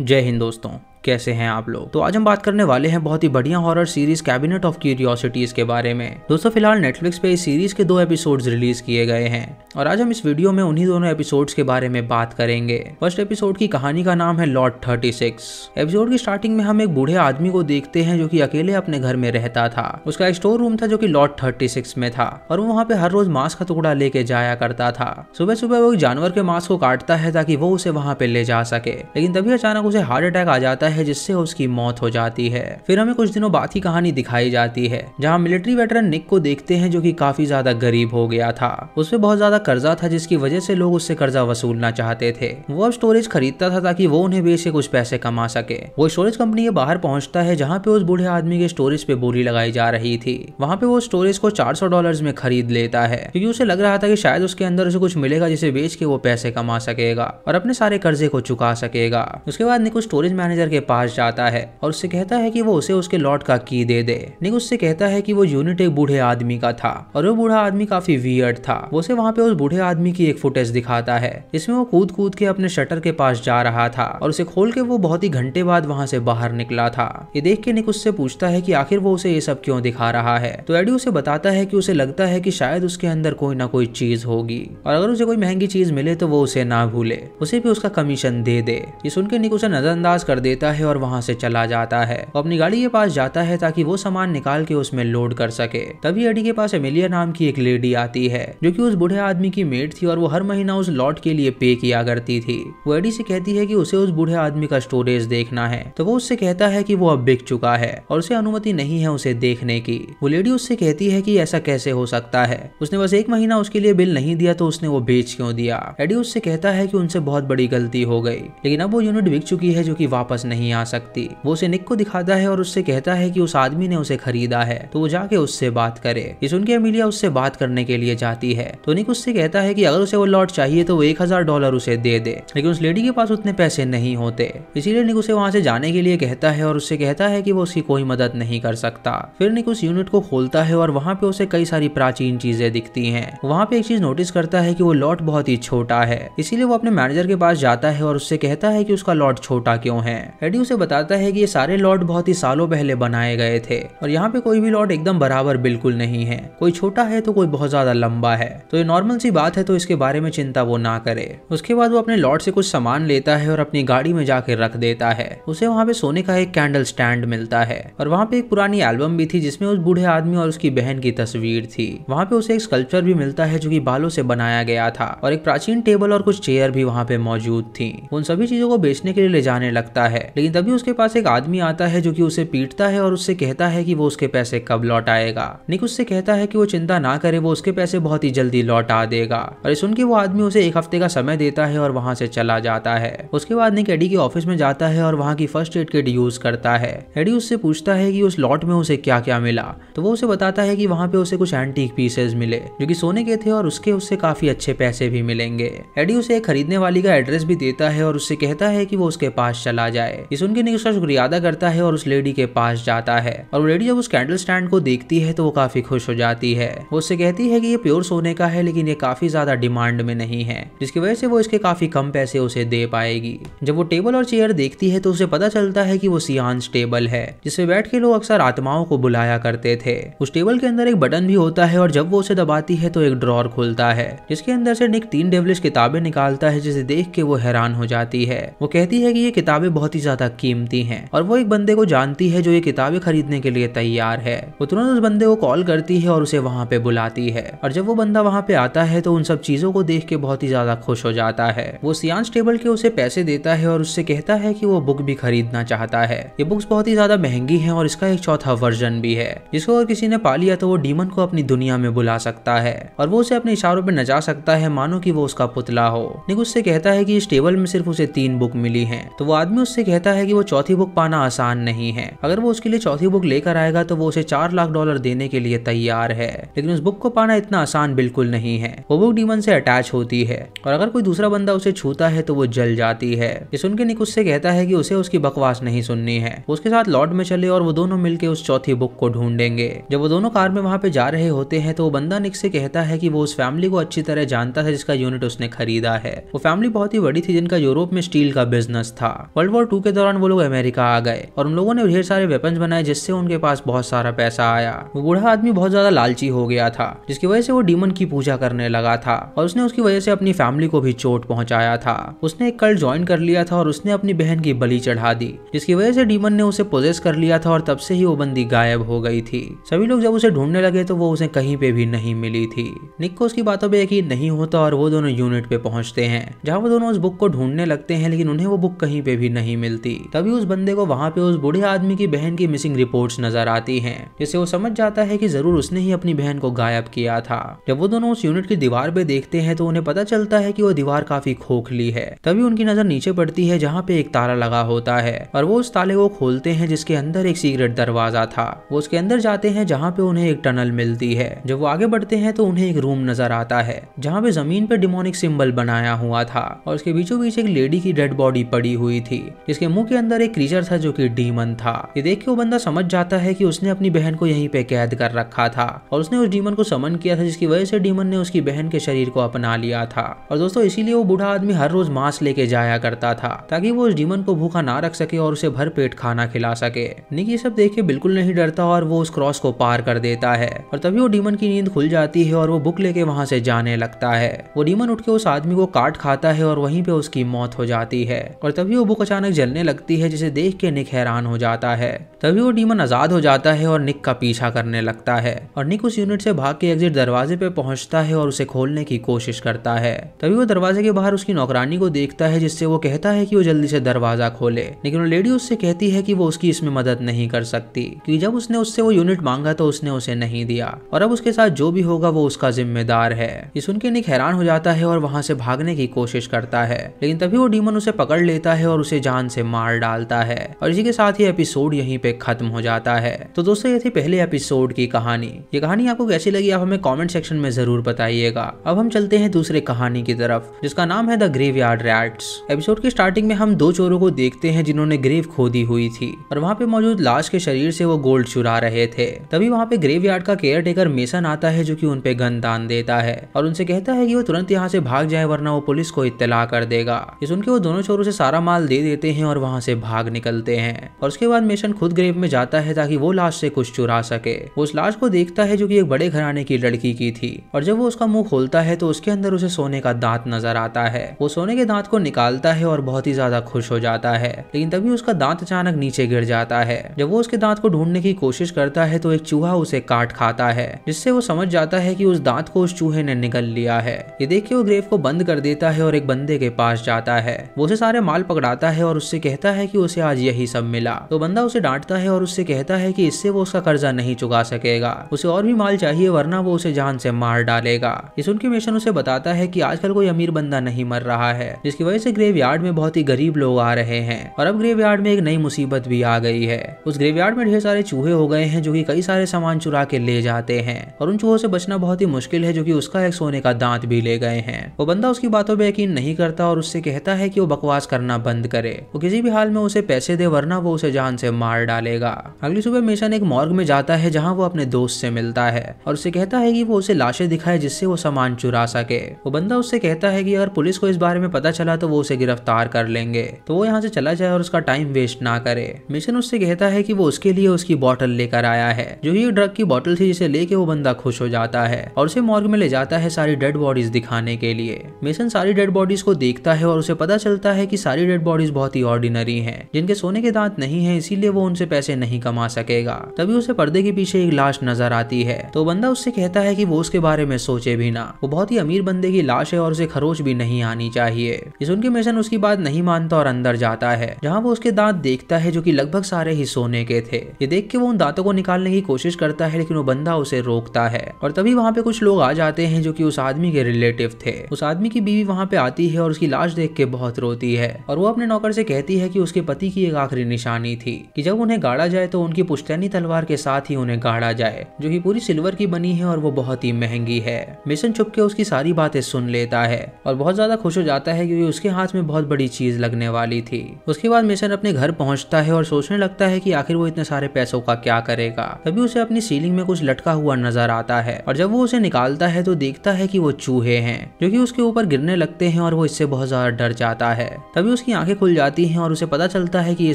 जय हिंद दोस्तों कैसे हैं आप लोग तो आज हम बात करने वाले हैं बहुत ही बढ़िया horror series cabinet of curiosities के बारे में दोस्तों फिलहाल नेटफ्लिक्स पे इस सीरीज के दो एपिसोड रिलीज किए गए हैं और आज हम इस वीडियो में उन्हीं दोनों एपिसोड के बारे में बात करेंगे फर्स्ट एपिसोड की कहानी का नाम है लॉर्ड थर्टी एपिसोड की स्टार्टिंग में हम एक बूढ़े आदमी को देखते हैं जो की अकेले अपने घर में रहता था उसका एक स्टोर रूम था जो की लॉर्ड थर्टी में था और वो वहाँ पे हर रोज मांस का टुकड़ा लेके जाया करता था सुबह सुबह वो जानवर के मांस को काटता है ताकि वो उसे वहाँ पे ले जा सके लेकिन तभी अचानक उसे हार्ट अटैक आ जाता है है जिससे उसकी मौत हो जाती है फिर हमें कुछ दिनों बाद ही कहानी दिखाई जाती है जहाँ मिलिट्री वेटरन निक को देखते हैं जो की काफी ज्यादा गरीब हो गया था उसमें बहुत ज्यादा कर्जा था जिसकी वजह से लोग उससे कर्जा वसूलना चाहते थे वो अब स्टोरेज खरीदता था ताकि वो उन्हें बेचे कुछ पैसे कमा सके वो स्टोरेज कंपनी के बाहर पहुंचता है जहाँ पे उस बूढ़े आदमी के स्टोरेज पे बोली लगाई जा रही थी वहाँ पे वो स्टोरेज को 400 डॉलर्स में खरीद लेता है क्योंकि उसे लग रहा था कि शायद उसके अंदर उसे कुछ मिलेगा जिसे बेच के वो पैसे कमा सकेगा और अपने सारे कर्जे को चुका सकेगा उसके बाद निको स्टोरेज मैनेजर के पास जाता है और उससे कहता है कि वो उसे उसके लॉट का की दे दे निक उससे कहता है कि वो यूनिट एक बूढ़े आदमी का था और वो बूढ़ा आदमी काफी वियर्ड था वो उसे वहाँ पे उस बूढ़े आदमी की एक फुटेज दिखाता है इसमें वो कूद कूद के अपने शटर के पास जा रहा था और उसे खोल के वो बहुत ही घंटे बाद वहाँ से बाहर निकला था ये देख के निक उससे पूछता है की आखिर वो उसे ये सब क्यों दिखा रहा है तो एडी उसे बताता है की उसे लगता है की शायद उसके अंदर कोई ना कोई चीज होगी और अगर उसे कोई महंगी चीज मिले तो वो उसे ना भूले उसे भी उसका कमीशन दे दे ये सुन के निक उसे नजरअंदाज कर देता है है और वहाँ से चला जाता है वो अपनी गाड़ी के पास जाता है ताकि वो सामान निकाल के उसमें लोड कर सके तभी एडी के पास एमिलिया नाम की एक लेडी आती है जो की उस बुढ़े आदमी की मेड थी और वो हर महीना उस लॉट के लिए पे किया करती थी वो एडी से कहती है की उसे उस बुढ़े आदमी का स्टोरेज देखना है तो वो उससे कहता है की वो अब बिक चुका है और उसे अनुमति नहीं है उसे देखने की वो लेडी उससे कहती है की ऐसा कैसे हो सकता है उसने बस एक महीना उसके लिए बिल नहीं दिया तो उसने वो बेच क्यों दिया एडी उससे कहता है की उनसे बहुत बड़ी गलती हो गई लेकिन अब वो यूनिट बिक चुकी है जो की वापस नहीं नहीं आ सकती वो उसे निक को दिखाता है और उससे कहता है कि उस आदमी ने उसे खरीदा है तो वो जाके उससे बात करे ये सुन अमीलिया उससे बात करने के लिए जाती है तो निक उससे कहता है कि अगर उसे वो लॉट चाहिए तो वो एक हजार डॉलर उसे दे दे लेकिन उस लेडी के पास उतने पैसे नहीं होते इसीलिए निक उसे वहां से जाने के लिए कहता है और उससे कहता है कि वो उसकी कोई मदद नहीं कर सकता फिर निक उस यूनिट को खोलता है और वहां पे उसे कई सारी प्राचीन चीजें दिखती है वहां पे एक चीज नोटिस करता है की वो लॉट बहुत ही छोटा है इसीलिए वो अपने मैनेजर के पास जाता है और उससे कहता है की उसका लॉट छोटा क्यों है एडी उसे बताता है कि ये सारे लॉर्ड बहुत ही सालों पहले बनाए गए थे और यहाँ पे कोई भी लॉर्ड एकदम बराबर बिल्कुल नहीं है कोई छोटा है तो कोई बहुत ज्यादा लंबा है तो ये नॉर्मल सी बात है तो इसके बारे में चिंता वो ना करे उसके बाद वो अपने लॉट से कुछ सामान लेता है और अपनी गाड़ी में जाकर रख देता है उसे वहाँ पे सोने का एक कैंडल स्टैंड मिलता है और वहाँ पे एक पुरानी एल्बम भी थी जिसमें उस बूढ़े आदमी और उसकी बहन की तस्वीर थी वहाँ पे उसे एक स्कल्पचर भी मिलता है जो की बालों से बनाया गया था और एक प्राचीन टेबल और कुछ चेयर भी वहाँ पे मौजूद थी उन सभी चीजों को बेचने के लिए ले जाने लगता है लेकिन तभी उसके पास एक आदमी आता है जो कि उसे पीटता है और उससे कहता है कि वो उसके पैसे कब लौट आएगा निक उससे कहता है कि वो चिंता ना करे वो उसके पैसे बहुत ही जल्दी लौटा देगा और सुन के वो आदमी उसे एक हफ्ते का समय देता है और वहाँ से चला जाता है उसके बाद निक एडी के ऑफिस में जाता है और वहाँ की फर्स्ट एड किट यूज करता है एडी उससे पूछता है की उस लॉट में उसे क्या क्या मिला तो वो उसे बताता है की वहाँ पे उसे कुछ एंटीक पीसेज मिले जो की सोने के थे और उसके उससे काफी अच्छे पैसे भी मिलेंगे एडी उसे खरीदने वाली का एड्रेस भी देता है और उससे कहता है कि वो उसके पास चला जाए है ये सुन के शुक्रिया अदा करता है और उस लेडी के पास जाता है और वो लेडी जब उस कैंडल स्टैंड को देखती है तो वो काफी खुश हो जाती है वो उससे कहती है कि ये प्योर सोने का है लेकिन ये काफी ज्यादा डिमांड में नहीं है जिसकी वजह से वो इसके काफी कम पैसे उसे दे पाएगी जब वो टेबल और चेयर देखती है तो उसे पता चलता है कि वो सियांस टेबल है जिसपे बैठ के लोग अक्सर आत्माओं को बुलाया करते थे उस टेबल के अंदर एक बटन भी होता है और जब वो उसे दबाती है तो एक ड्रॉर खुलता है जिसके अंदर से निक तीन डेवलिश किताबें निकालता है जिसे देख के वो हैरान हो जाती है वो कहती है कि ये किताबें बहुत ही ज्यादा ज्यादा कीमती है और वो एक बंदे को जानती है जो ये किताबें खरीदने के लिए तैयार है वो तुरंत उस बंदे को कॉल करती है और उसे वहाँ पे बुलाती है और जब वो बंदा वहाँ पे आता है तो उन सब चीजों को देख के बहुत ही ज्यादा खुश हो जाता है वो सियांस टेबल के उसे पैसे देता है और उससे कहता है कि वो बुक भी खरीदना चाहता है ये बुक्स बहुत ही ज्यादा महंगी है और इसका एक चौथा वर्जन भी है जिसको अगर किसी ने पा लिया तो वो डीमन को अपनी दुनिया में बुला सकता है और वो उसे अपने इशारों पर नचा सकता है मानो की वो उसका पुतला हो निक उससे कहता है की इस टेबल में सिर्फ उसे तीन बुक मिली है तो वो आदमी उससे कहता कहता है कि वो चौथी बुक पाना आसान नहीं है अगर वो उसके लिए चौथी बुक लेकर आएगा तो वो उसे चार लाख डॉलर देने के लिए तैयार है लेकिन उस बुक को पाना इतना आसान बिल्कुल नहीं है वो बुक डीमन से अटैच होती है और अगर कोई दूसरा बंदा उसे छूता है तो वो जल जाती है ये सुन निक उससे कहता है कि उसे उसकी बकवास नहीं सुननी है उसके साथ लॉर्ड में चले और वो दोनों मिलकर उस चौथी बुक को ढूंढेंगे जब वो दोनों कार में वहां पे जा रहे होते हैं तो वो बंदा निक से कहता है कि वो उस फैमिली को अच्छी तरह जानता था जिसका यूनिट उसने खरीदा है वो फैमिली बहुत ही बड़ी थी जिनका यूरोप में स्टील का बिजनेस था वर्ल्ड वॉर टू के दौरान वो लोग अमेरिका आ गए और उन लोगों ने ढेर सारे वेपन बनाए जिससे उनके पास बहुत सारा पैसा आया वो बूढ़ा आदमी बहुत ज्यादा लालची हो गया था जिसकी वजह से वो डीमन की पूजा करने लगा था और उसने उसकी वजह से अपनी फैमिली को भी चोट पहुंचाया था उसने एक कल ज्वाइन कर लिया था और उसने अपनी बहन की बलि चढ़ा दी जिसकी वजह से डीमन ने उसे पोजेस कर लिया था और तब से ही वो बंदी गायब हो गई थी सभी लोग जब उसे ढूंढने लगे तो वो उसे कहीं पे भी नहीं मिली थी निक को उसकी बातों पर यकीन नहीं होता और वो दोनों यूनिट पे पहुंचते हैं जहाँ वो दोनों उस बुक को ढूंढने लगते हैं लेकिन उन्हें वो बुक कहीं पे भी नहीं मिलती थी तभी उस बंदे को वहाँ पे उस बूढ़े आदमी की बहन की मिसिंग रिपोर्ट नजर आती है जिसे वो समझ जाता है की जरूर उसने ही अपनी बहन को गायब किया था जब वो दोनों उस यूनिट की दीवार पे देखते हैं तो उन्हें पता चलता है की वो दीवार काफी खोखली है तभी उनकी नजर नीचे पड़ती है जहाँ पे एक ताला लगा होता है और वो उस ताले को खोलते हैं जिसके अंदर एक सीक्रेट दरवाजा था वो उसके अंदर जाते हैं जहाँ पे उन्हें एक टनल मिलती है जब वो आगे बढ़ते हैं तो उन्हें एक रूम नजर आता है जहाँ पे जमीन पे डिमोनिक सिंबल बनाया हुआ था और उसके बीचों बीच एक लेडी की डेड बॉडी पड़ी हुई थी जिसके मोमो के अंदर एक क्रीचर था जो कि डीमन था ये देख के वो बंदा समझ जाता है कि उसने अपनी बहन को यहीं पे कैद कर रखा था और उसने उस डीमन को समन किया था जिसकी वजह से डीमन ने उसकी बहन के शरीर को अपना लिया था और दोस्तों इसीलिए वो बूढ़ा आदमी हर रोज मांस लेके जाया करता था ताकि वो उस डीमन को भूखा ना रख सके और उसे भर पेट खाना खिला सके निक ये सब देख के बिल्कुल नहीं डरता और वो उस क्रॉस को पार कर देता है और तभी वो डीमन की नींद खुल जाती है और वो बुक लेके वहां से जाने लगता है वो डीमन उठ के उस आदमी को काट खाता है और वहीं पे उसकी मौत हो जाती है और तभी वो बुक अचानक जलने करने लगती है जिसे देख के निक हैरान हो जाता है तभी वो डीमन आजाद हो जाता है और निक का पीछा करने लगता है और निक उस यूनिट से भाग के एग्जिट दरवाजे पे पहुंचता है और उसे खोलने की कोशिश करता है तभी वो दरवाजे के बाहर उसकी नौकरानी को देखता है जिससे वो कहता है की वो जल्दी से दरवाजा खोले लेकिन वो लेडी उससे कहती है की वो उसकी इसमें मदद नहीं कर सकती क्यूँकी जब उसने उससे वो यूनिट मांगा तो उसने उसे नहीं दिया और अब उसके साथ जो भी होगा वो उसका जिम्मेदार है ये सुन के निक हैरान हो जाता है और वहां से भागने की कोशिश करता है लेकिन तभी वो डीमन उसे पकड़ लेता है और उसे जान से मार डालता है और इसी के साथ ही एपिसोड यहीं पे खत्म हो जाता है तो दोस्तों ये थी पहले एपिसोड की कहानी ये कहानी आपको कैसी लगी आप हमें कॉमेंट सेक्शन में जरूर बताइएगा अब हम चलते हैं दूसरे कहानी की तरफ जिसका नाम है the graveyard rats episode की स्टार्टिंग में हम दो चोरों को देखते हैं जिन्होंने ग्रेव खोदी हुई थी और वहाँ पे मौजूद लाश के शरीर से वो गोल्ड चुरा रहे थे तभी वहाँ पे ग्रेव यार्ड का केयर टेकर मेसन आता है जो की उनपे गन दान देता है और उनसे कहता है की वो तुरंत यहाँ से भाग जाए वरना वो पुलिस को इतला कर देगा ये सुन के वो दोनों चोरों से सारा माल दे देते हैं और और वहाँ से भाग निकलते हैं और उसके बाद मिशन खुद ग्रेव में जाता है ताकि वो लाश से कुछ चुरा सके वो उस लाश को देखता है जो की एक बड़े घराने की लड़की की थी और जब वो उसका मुंह खोलता है तो उसके अंदर उसे सोने का दांत नजर आता है वो सोने के दांत को निकालता है और बहुत ही ज्यादा खुश हो जाता है लेकिन तभी उसका दांत अचानक नीचे गिर जाता है जब वो उसके दांत को ढूंढने की कोशिश करता है तो एक चूहा उसे काट खाता है जिससे वो समझ जाता है कि उस दांत को उस चूहे ने निकल लिया है ये देख के वो ग्रेव को बंद कर देता है और एक बंदे के पास जाता है वो उसे सारे माल पकड़ाता है और उससे कहता है कि उसे आज यही सब मिला तो बंदा उसे डांटता है और उससे कहता है कि इससे वो उसका कर्जा नहीं चुका सकेगा उसे और भी माल चाहिए वरना वो उसे जान से मार डालेगा ये सुन के मिशन उसे बताता है की आजकल कोई अमीर बंदा नहीं मर रहा है जिसकी वजह से ग्रेव में बहुत ही गरीब लोग आ रहे हैं और अब ग्रेवयार्ड में एक नई मुसीबत भी आ गई है उस ग्रेवयार्ड में ढेर सारे चूहे हो गए हैं जो की कई सारे सामान चुरा के ले जाते हैं और उन चूहों से बचना बहुत ही मुश्किल है जो की उसका एक सोने का दांत भी ले गए हैं वो बंदा उसकी बातों पर यकीन नहीं करता और उससे कहता है की वो बकवास करना बंद करे वो किसी किसी भी हाल में उसे पैसे दे वरना वो उसे जान से मार डालेगा अगली सुबह मिशन एक मॉर्ग में जाता है जहाँ वो अपने दोस्त से मिलता है और उसे कहता है कि वो उसे लाशें दिखाए जिससे वो सामान चुरा सके वो बंदा उससे कहता है कि अगर पुलिस को इस बारे में पता चला तो वो उसे गिरफ्तार कर लेंगे तो वो यहाँ से चला जाए और उसका टाइम वेस्ट ना करे मिशन उससे कहता है कि वो उसके लिए उसकी बॉटल लेकर आया है जो ही ड्रग की बॉटल थी जिसे लेके वो बंदा खुश हो जाता है और उसे मॉर्ग में ले जाता है सारी डेड बॉडीज दिखाने के लिए मिशन सारी डेड बॉडीज को देखता है और उसे पता चलता है की सारी डेड बॉडीज बहुत ही ऑर्डिनरी ऑर्डिनरी है जिनके सोने के दांत नहीं है इसीलिए वो उनसे पैसे नहीं कमा सकेगा तभी उसे पर्दे के पीछे एक लाश नजर आती है तो बंदा उससे कहता है की वो उसके बारे में सोचे भी ना वो बहुत ही अमीर बंदे की लाश है और उसे खरोच भी नहीं आनी चाहिए ये मेसन उसकी बात नहीं मानता और अंदर जाता है जहाँ वो उसके दांत देखता है जो की लगभग सारे ही सोने के थे ये देख के वो उन दांतों को निकालने की कोशिश करता है लेकिन वो बंदा उसे रोकता है और तभी वहाँ पे कुछ लोग आ जाते हैं जो कि उस आदमी के रिलेटिव थे उस आदमी की बीवी वहाँ पे आती है और उसकी लाश देख के बहुत रोती है और वो अपने नौकर से कहती कहती है कि उसके पति की एक आखिरी निशानी थी कि जब उन्हें गाड़ा जाए तो उनकी पुश्तैनी तलवार के साथ ही उन्हें गाड़ा जाए जो कि पूरी सिल्वर की बनी है और वो बहुत ही महंगी है मिशन छुप के उसकी सारी बातें सुन लेता है और बहुत ज्यादा खुश हो जाता है क्योंकि उसके हाथ में बहुत बड़ी चीज लगने वाली थी उसके बाद मिशन अपने घर पहुंचता है और सोचने लगता है कि आखिर वो इतने सारे पैसों का क्या करेगा तभी उसे अपनी सीलिंग में कुछ लटका हुआ नजर आता है और जब वो उसे निकालता है तो देखता है कि वो चूहे हैं जो कि उसके ऊपर गिरने लगते हैं और वो इससे बहुत ज्यादा डर जाता है तभी उसकी आंखें खुल जाती हैं और उसे पता चलता है कि ये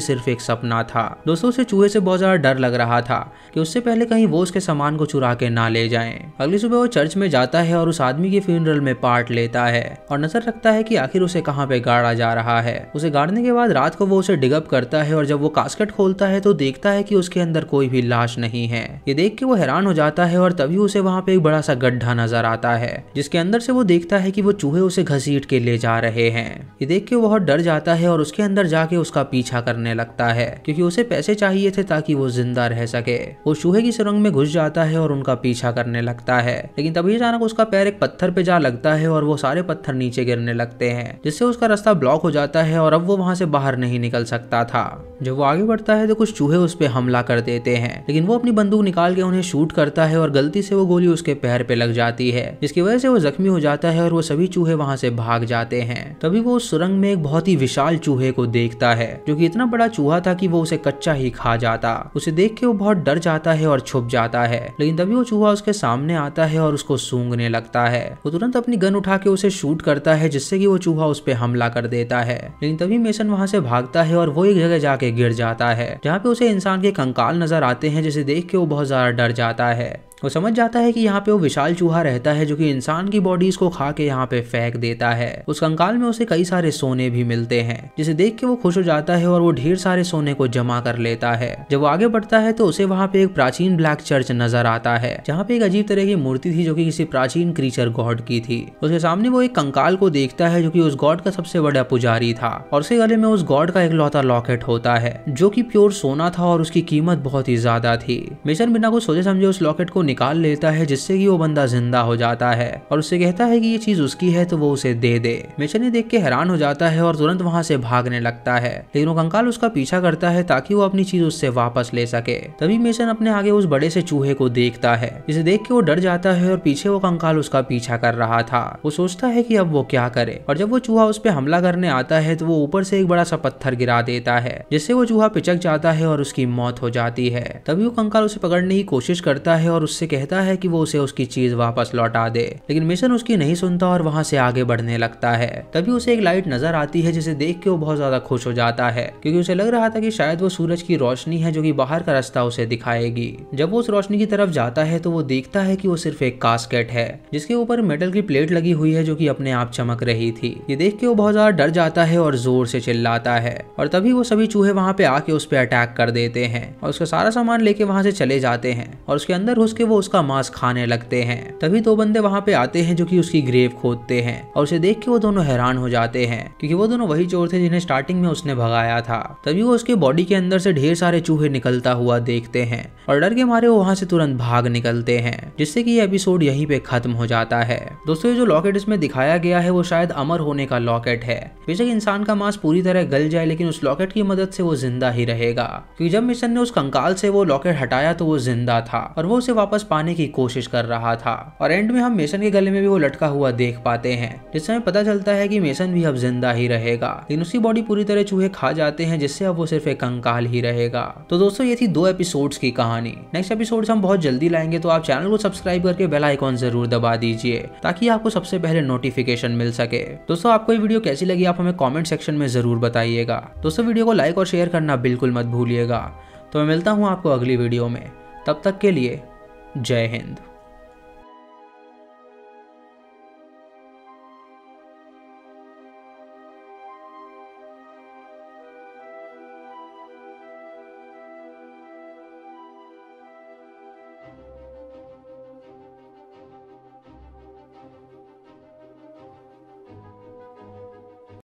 सिर्फ एक सपना था दोस्तों उसे चूहे से बहुत ज्यादा डर लग रहा था कि उससे पहले कहीं वो उसके सामान को चुरा के ना ले जाए अगली सुबह वो चर्च में जाता है और उस आदमी के फ्यूनरल में पार्ट लेता है और नजर रखता है की आखिर उसे कहाँ पे गाड़ा जा रहा है उसे गाड़ने के बाद रात को वो उसे डिगअप करता है और जब वो कास्केट खोलता है तो देखता है की उसके अंदर कोई भी लाश नहीं है ये देख के वो हैरान हो जाता है और तभी उसे वहाँ पे एक बड़ा सा गड्ढा नजर आता है जिसके अंदर से वो देखता है कि वो चूहे उसे घसीट के ले जा रहे हैं ये देख के वो बहुत डर जाता है और उसके अंदर जाके उसका पीछा करने लगता है क्योंकि उसे पैसे चाहिए थे ताकि वो जिंदा रह सके वो चूहे की सुरंग में घुस जाता है और उनका पीछा करने लगता है लेकिन तभी अचानक उसका पैर एक पत्थर पे जा लगता है और वो सारे पत्थर नीचे गिरने लगते हैं जिससे उसका रास्ता ब्लॉक हो जाता है और अब वो वहां से बाहर नहीं निकल सकता था जब वो आगे बढ़ता है तो कुछ चूहे उस पर हमला कर देते हैं लेकिन वो अपनी बंदूक निकाल के उन्हें शूट करता है और गलती से वो गोली उसके पैर पे लग जाती है जिसकी वजह से वो जख्मी हो जाता है और वो सभी चूहे वहां से भाग जाते हैं तभी वो उस सुरंग में एक बहुत ही विशाल चूहे को देख देखता है जो कि इतना बड़ा चूहा था कि वो उसे कच्चा ही खा जाता उसे देख के वो बहुत डर जाता है और छुप जाता है लेकिन तभी वो चूहा उसके सामने आता है और उसको सूंघने लगता है वो तुरंत अपनी गन उठा के उसे शूट करता है जिससे कि वो चूहा उस पर हमला कर देता है लेकिन तभी मेसन वहां से भागता है और वो एक जगह जाके गिर जाता है जहाँ पे उसे इंसान के कंकाल नजर आते हैं जिसे देख के वो बहुत ज्यादा डर जाता है वो समझ जाता है कि यहाँ पे वो विशाल चूहा रहता है जो कि इंसान की बॉडीज को खा के यहाँ पे फेंक देता है उस कंकाल में उसे कई सारे सोने भी मिलते हैं जिसे देख के वो खुश हो जाता है और वो ढेर सारे सोने को जमा कर लेता है जब वो आगे बढ़ता है तो उसे वहाँ पे एक प्राचीन ब्लैक चर्च नजर आता है जहाँ पे एक अजीब तरह की मूर्ति थी जो की किसी प्राचीन क्रीचर गॉड की थी उसके सामने वो एक कंकाल को देखता है जो की उस गॉड का सबसे बड़ा पुजारी था और उसके गले में उस गॉड का एक लौता लॉकेट होता है जो की प्योर सोना था और उसकी कीमत बहुत ही ज्यादा थी मिशन बिना कुछ सोचे समझे उस लॉकेट को निकाल लेता है जिससे कि वो बंदा जिंदा हो जाता है और उसे कहता है कि ये चीज उसकी है तो वो उसे दे दे बेचने देख के हैरान हो जाता है और तुरंत वहां से भागने लगता है लेकिन वो कंकाल उसका पीछा करता है ताकि वो अपनी चीज उससे वापस ले सके तभी मिशन अपने आगे उस बड़े से चूहे को देखता है जिसे देख के वो डर जाता है और पीछे वो कंकाल उसका पीछा कर रहा था वो सोचता है की अब वो क्या करे और जब वो चूहा उस पर हमला करने आता है तो वो ऊपर से एक बड़ा सा पत्थर गिरा देता है जिससे वो चूहा पिचक जाता है और उसकी मौत हो जाती है तभी वो कंकाल उसे पकड़ने की कोशिश करता है और उससे उससे कहता है कि वो उसे उसकी चीज वापस लौटा दे लेकिन मिशन उसकी नहीं सुनता और वहाँ से आगे बढ़ने लगता है तभी उसे एक लाइट नजर आती है जिसे देख के वो बहुत ज्यादा खुश हो जाता है क्योंकि उसे लग रहा था कि शायद वो सूरज की रोशनी है जो कि बाहर का रास्ता उसे दिखाएगी जब वो उस रोशनी की तरफ जाता है तो वो देखता है कि वो सिर्फ एक कास्केट है जिसके ऊपर मेटल की प्लेट लगी हुई है जो कि अपने आप चमक रही थी ये देख के वो बहुत ज्यादा डर जाता है और जोर से चिल्लाता है और तभी वो सभी चूहे वहां पे आके उस पर अटैक कर देते हैं और उसका सारा सामान लेके वहां से चले जाते हैं और उसके अंदर घुस के वो उसका मांस खाने लगते हैं तभी दो बंदे वहाँ पे आते हैं जो की उसकी ग्रेव खोदते हैं और उसे देख के वो दोनों हैरान हो जाते हैं क्योंकि वो दोनों वही चोर थे जिन्हें स्टार्टिंग में उसने भगाया था तभी वो उसके बॉडी के अंदर से ढेर सारे चूहे निकलता हुआ देखते हैं और डर के मारे वो वहाँ से तुरंत भाग निकलते हैं जिससे कि ये एपिसोड यहीं पे खत्म हो जाता है दोस्तों ये जो लॉकेट इसमें दिखाया गया है वो शायद अमर होने का लॉकेट है बेशक इंसान का मांस पूरी तरह गल जाए लेकिन उस लॉकेट की मदद से वो जिंदा ही रहेगा क्योंकि जब मिशन ने उस कंकाल से वो लॉकेट हटाया तो वो जिंदा था और वो उसे वापस वापस पाने की कोशिश कर रहा था और एंड में हम मेसन के गले में भी वो लटका हुआ देख पाते हैं जिससे हमें पता चलता है कि मेसन भी अब जिंदा ही रहेगा लेकिन उसकी बॉडी पूरी तरह चूहे खा जाते हैं जिससे अब वो सिर्फ एक कंकाल ही रहेगा तो दोस्तों ये थी दो एपिसोड की कहानी नेक्स्ट एपिसोड हम बहुत जल्दी लाएंगे तो आप चैनल को सब्सक्राइब करके बेल आइकॉन जरूर दबा दीजिए ताकि आपको सबसे पहले नोटिफिकेशन मिल सके दोस्तों आपको ये वीडियो कैसी लगी आप हमें कॉमेंट सेक्शन में जरूर बताइएगा दोस्तों वीडियो को लाइक और शेयर करना बिल्कुल मत भूलिएगा तो मैं मिलता हूँ आपको अगली वीडियो में तब तक के लिए जय हिंद